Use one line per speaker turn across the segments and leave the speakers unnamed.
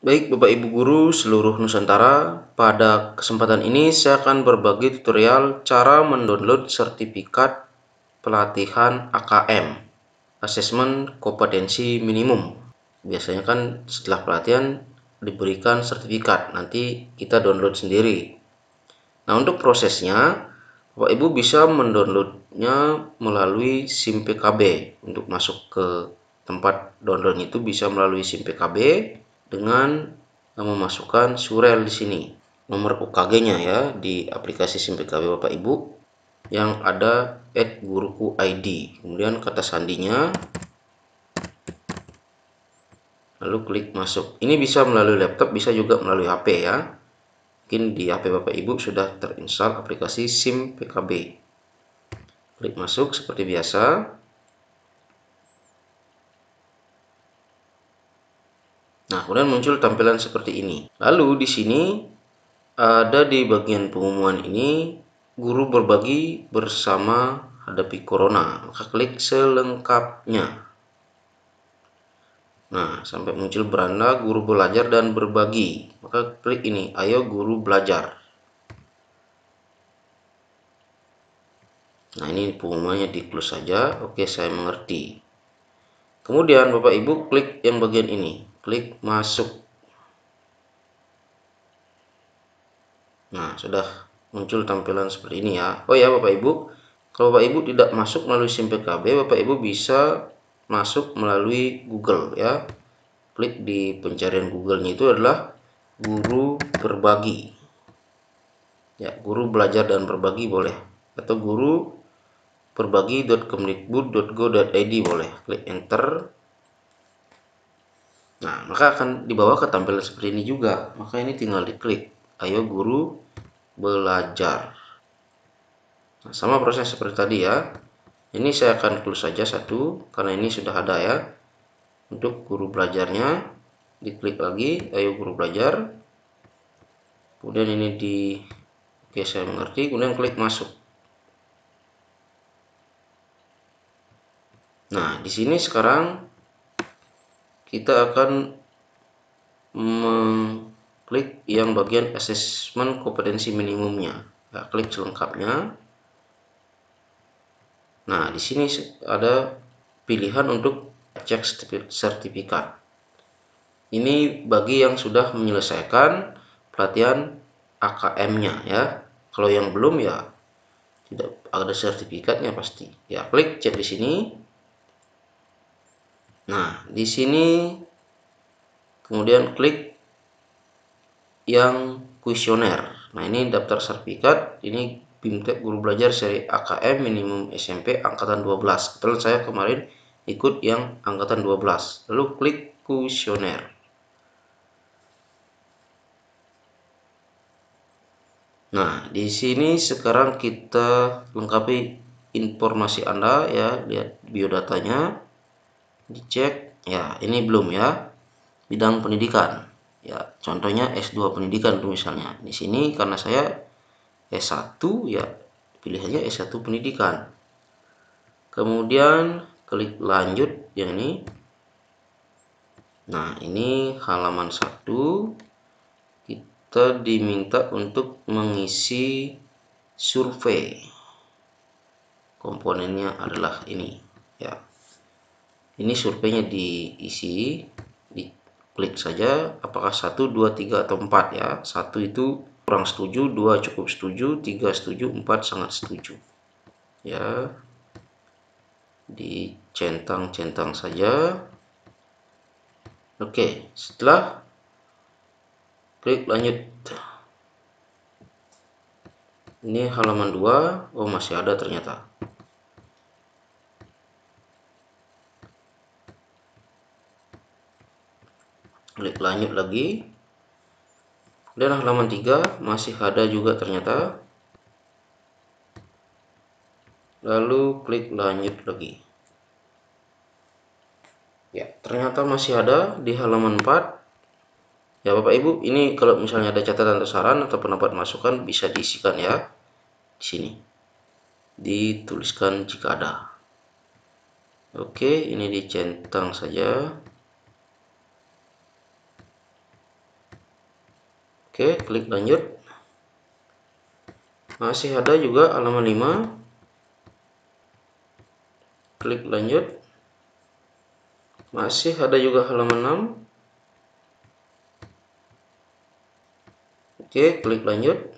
Baik Bapak Ibu Guru seluruh Nusantara, pada kesempatan ini saya akan berbagi tutorial cara mendownload sertifikat pelatihan AKM, Assessment Kompetensi Minimum. Biasanya kan setelah pelatihan diberikan sertifikat, nanti kita download sendiri. Nah untuk prosesnya, Bapak Ibu bisa mendownloadnya melalui SIM PKB. Untuk masuk ke tempat download itu bisa melalui SIM PKB dengan memasukkan surel di sini nomor UKG-nya ya di aplikasi SIM PKB Bapak Ibu yang ada add guruku ID kemudian kata sandinya lalu klik masuk ini bisa melalui laptop bisa juga melalui HP ya mungkin di HP Bapak Ibu sudah terinstall aplikasi SIM PKB klik masuk seperti biasa Nah, kemudian muncul tampilan seperti ini. Lalu di sini ada di bagian pengumuman ini guru berbagi bersama hadapi corona. Maka klik selengkapnya. Nah, sampai muncul beranda guru belajar dan berbagi. Maka klik ini, ayo guru belajar. Nah, ini pengumumannya di close saja. Oke, saya mengerti. Kemudian Bapak Ibu klik yang bagian ini klik masuk nah sudah muncul tampilan seperti ini ya oh ya bapak ibu kalau bapak ibu tidak masuk melalui SIM PKB bapak ibu bisa masuk melalui Google ya klik di pencarian Google-nya itu adalah guru berbagi ya guru belajar dan berbagi boleh atau guru berbagi.kemdikbud.go.id boleh klik enter Nah, maka akan dibawa ke tampilan seperti ini juga. Maka ini tinggal diklik. Ayo guru belajar. Nah, sama proses seperti tadi ya. Ini saya akan close saja satu karena ini sudah ada ya. Untuk guru belajarnya diklik lagi ayo guru belajar. Kemudian ini di Oke, saya mengerti. Kemudian klik masuk. Nah, di sini sekarang kita akan mengklik yang bagian assessment kompetensi minimumnya kita klik selengkapnya nah di sini ada pilihan untuk cek sertifikat ini bagi yang sudah menyelesaikan pelatihan AKM-nya ya kalau yang belum ya tidak ada sertifikatnya pasti ya klik cek di sini Nah, di sini kemudian klik yang kuesioner. Nah, ini daftar sertifikat, ini BIMTEK Guru Belajar seri AKM minimum SMP angkatan 12. Kebetulan saya kemarin ikut yang angkatan 12. Lalu klik kuesioner. Nah, di sini sekarang kita lengkapi informasi Anda ya, lihat biodatanya dicek ya ini belum ya bidang pendidikan ya contohnya S2 pendidikan tuh misalnya di sini karena saya S1 ya pilihannya S1 pendidikan kemudian klik lanjut yang ini nah ini halaman satu kita diminta untuk mengisi survei komponennya adalah ini ya ini surveinya diisi di klik saja apakah 1 2 3 atau 4 ya 1 itu kurang setuju 2 cukup setuju 3 setuju 4 sangat setuju ya dicentang-centang saja oke setelah klik lanjut ini halaman 2 oh masih ada ternyata klik lanjut lagi dan halaman 3 masih ada juga ternyata lalu klik lanjut lagi ya ternyata masih ada di halaman 4 ya Bapak Ibu ini kalau misalnya ada catatan atau saran atau pendapat masukan bisa diisikan ya di sini dituliskan jika ada oke ini dicentang saja Oke, klik lanjut. Masih ada juga halaman 5. Klik lanjut. Masih ada juga halaman 6. Oke, klik lanjut.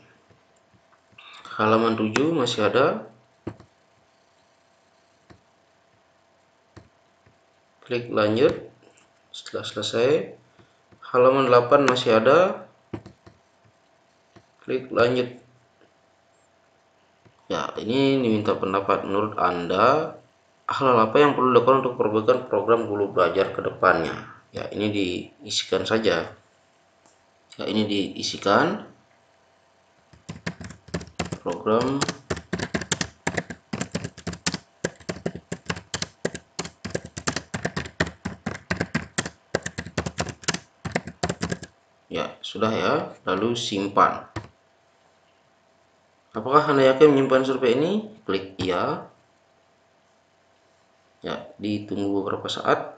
Halaman 7 masih ada. Klik lanjut. Setelah selesai, halaman 8 masih ada, klik lanjut ya ini diminta pendapat menurut anda hal apa yang perlu dilakukan untuk perbaikan program guru belajar ke depannya ya ini diisikan saja ya ini diisikan program ya sudah ya lalu simpan Apakah Anda yakin menyimpan survei ini? Klik iya. Ya, ditunggu beberapa saat.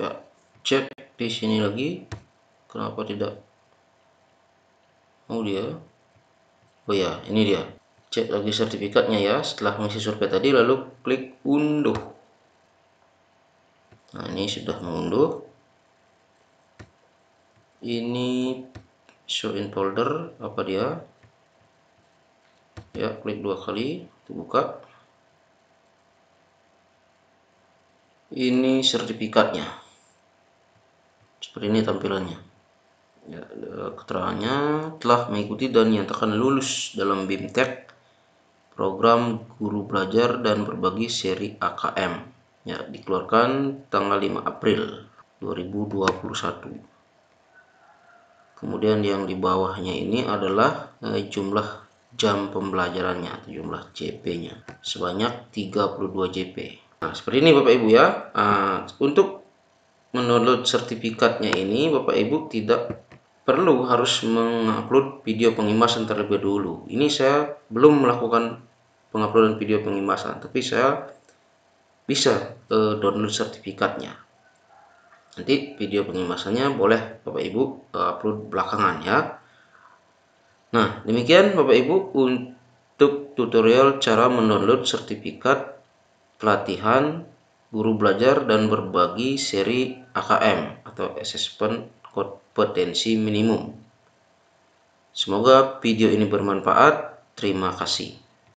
Ya, cek di sini lagi. Kenapa tidak oh, dia? Oh ya, ini dia. Cek lagi sertifikatnya ya. Setelah mengisi survei tadi, lalu klik unduh. Nah, ini sudah mengunduh ini show in folder apa dia ya klik dua kali buka ini sertifikatnya seperti ini tampilannya ya, keterangannya telah mengikuti dan nyatakan lulus dalam BIMTEK program guru belajar dan berbagi seri AKM ya dikeluarkan tanggal 5 April 2021 kemudian yang di bawahnya ini adalah eh, jumlah jam pembelajarannya atau jumlah JP-nya sebanyak 32 JP. Nah, seperti ini Bapak Ibu ya. Ah, untuk mendownload sertifikatnya ini Bapak Ibu tidak perlu harus mengupload video pengimbasan terlebih dulu. Ini saya belum melakukan penguploadan video pengimbasan, tapi saya bisa eh, download sertifikatnya nanti video pengemasannya boleh Bapak Ibu eh, upload belakangan ya nah demikian Bapak Ibu untuk tutorial cara mendownload sertifikat pelatihan guru belajar dan berbagi seri AKM atau Assessment Kompetensi Minimum semoga video ini bermanfaat terima kasih